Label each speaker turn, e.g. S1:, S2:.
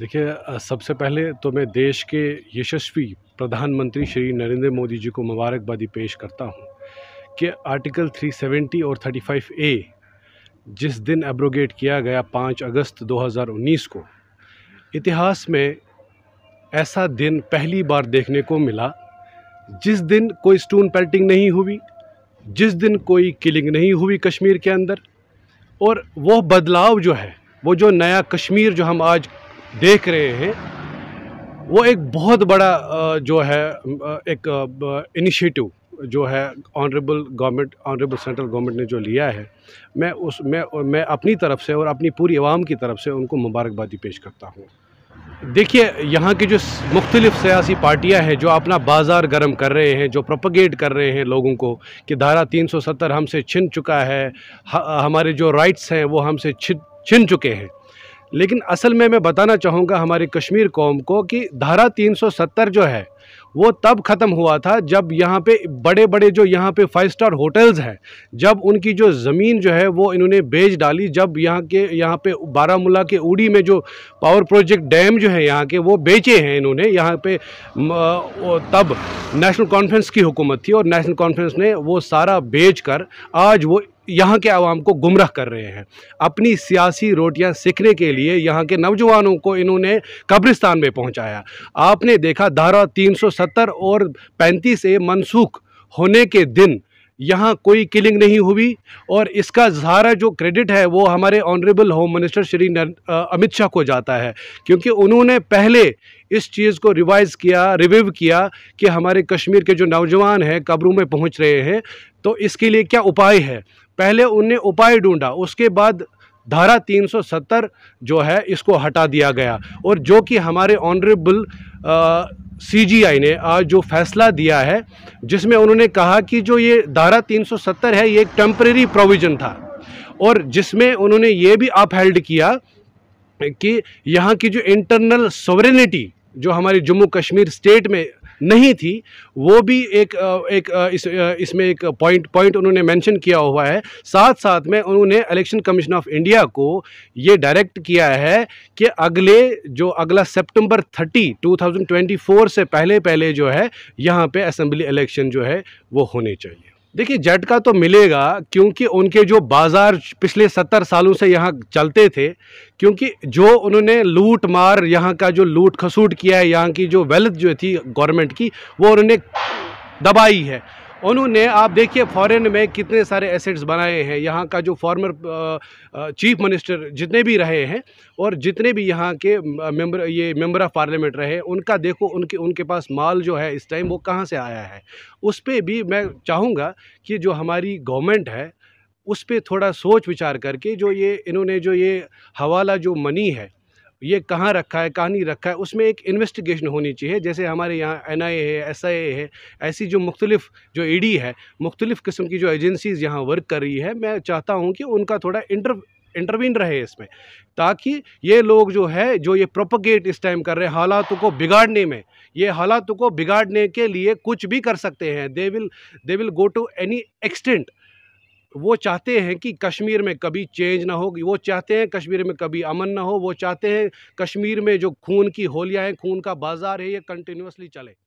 S1: देखिए सबसे पहले तो मैं देश के यशस्वी प्रधानमंत्री श्री नरेंद्र मोदी जी को मुबारकबादी पेश करता हूँ कि आर्टिकल 370 और 35 ए जिस दिन एब्रोगेट किया गया 5 अगस्त 2019 को इतिहास में ऐसा दिन पहली बार देखने को मिला जिस दिन कोई स्टोन पेल्टिंग नहीं हुई जिस दिन कोई किलिंग नहीं हुई कश्मीर के अंदर और वो बदलाव जो है वो जो नया कश्मीर जो हम आज देख रहे हैं वो एक बहुत बड़ा जो है एक इनिशिएटिव जो है honourable government honourable central government ने जो लिया है मैं उस मैं मैं अपनी तरफ से और अपनी पूरी आवाम की तरफ से उनको मुबारकबादी पेश करता हूँ देखिए यहाँ की जो मुख्तलिफ़ सियासी पार्टियाँ हैं जो अपना बाज़ार गर्म कर रहे हैं जो प्रोपगेट कर रहे हैं लोगों को कि धारा 370 हमसे छिन चुका है हमारे जो राइट्स हैं वो हमसे छिन छिन चुके हैं लेकिन असल में मैं बताना चाहूँगा हमारी कश्मीर कौम को कि धारा 370 जो है वो तब ख़त्म हुआ था जब यहाँ पे बड़े बड़े जो यहाँ पे फाइव स्टार होटल्स हैं जब उनकी जो ज़मीन जो है वो इन्होंने बेच डाली जब यहाँ के यहाँ पे बारामूला के उड़ी में जो पावर प्रोजेक्ट डैम जो है यहाँ के वो बेचे हैं इन्होंने यहाँ पे तब नेशनल कॉन्फ्रेंस की हुकूमत थी और नेशनल कॉन्फ्रेंस ने वो सारा बेच कर आज वो यहाँ के आवाम को गुमराह कर रहे हैं अपनी सियासी रोटियाँ सीखने के लिए यहाँ के नौजवानों को इन्होंने कब्रिस्तान में पहुँचाया आपने देखा धारा 370 और 35 ए मनसूख होने के दिन यहाँ कोई किलिंग नहीं हुई और इसका सारा जो क्रेडिट है वो हमारे honourable home minister Shri Amit Shah को जाता है क्योंकि उन्होंने पहले इस चीज़ को रिवाइज किया रिव्यू किया कि हमारे कश्मीर के जो नौजवान हैं कब्रों में पहुँच रहे हैं तो इसके लिए क्या उपाय है पहले उन्हें उपाय ढूंढा उसके बाद धारा 370 जो है इसको हटा दिया गया और जो कि हमारे ऑनरेबल सीजीआई ने आज जो फैसला दिया है जिसमें उन्होंने कहा कि जो ये धारा 370 है ये एक टेम्प्रेरी प्रोविज़न था और जिसमें उन्होंने ये भी अपहेल्ड किया कि यहाँ की जो इंटरनल सोवरेनिटी जो हमारी जम्मू कश्मीर स्टेट में नहीं थी वो भी एक एक इस इसमें एक पॉइंट पॉइंट उन्होंने मेंशन किया हुआ है साथ साथ में उन्होंने इलेक्शन कमीशन ऑफ इंडिया को ये डायरेक्ट किया है कि अगले जो अगला सितंबर 30 2024 से पहले पहले जो है यहाँ पे असेंबली इलेक्शन जो है वो होने चाहिए देखिए जेट का तो मिलेगा क्योंकि उनके जो बाज़ार पिछले सत्तर सालों से यहाँ चलते थे क्योंकि जो उन्होंने लूट मार यहाँ का जो लूट खसूट किया है यहाँ की जो वेल्थ जो थी गवर्नमेंट की वो उन्होंने दबाई है उन्होंने आप देखिए फॉरेन में कितने सारे एसेट्स बनाए हैं यहाँ का जो फॉर्मर चीफ मिनिस्टर जितने भी रहे हैं और जितने भी यहाँ के मेंबर ये मेंबर ऑफ पार्लियामेंट रहे उनका देखो उनके उनके पास माल जो है इस टाइम वो कहाँ से आया है उस पर भी मैं चाहूँगा कि जो हमारी गवर्नमेंट है उस पर थोड़ा सोच विचार करके जो ये इन्होंने जो ये हवाला जो मनी है ये कहाँ रखा है कहाँ नहीं रखा है उसमें एक इन्वेस्टिगेशन होनी चाहिए जैसे हमारे यहाँ एन आई ए है एस आई ए है ऐसी जो मुख्तलिफ जो ई e डी है मुख्तलिफ़ किस्म की जो एजेंसीज़ यहाँ वर्क कर रही है मैं चाहता हूँ कि उनका थोड़ा इंटर इंटरवीन रहे इसमें ताकि ये लोग जो है जो ये प्रोपोगेट इस टाइम कर रहे हैं हालातों को बिगाड़ने में ये हालातों को बिगाड़ने के लिए कुछ भी कर सकते हैं they will they will go to any extent वो चाहते हैं कि कश्मीर में कभी चेंज ना हो वो चाहते हैं कश्मीर में कभी अमन ना हो वो चाहते हैं कश्मीर में जो खून की होलियाँ हैं खून का बाज़ार है ये कंटिन्यूसली चले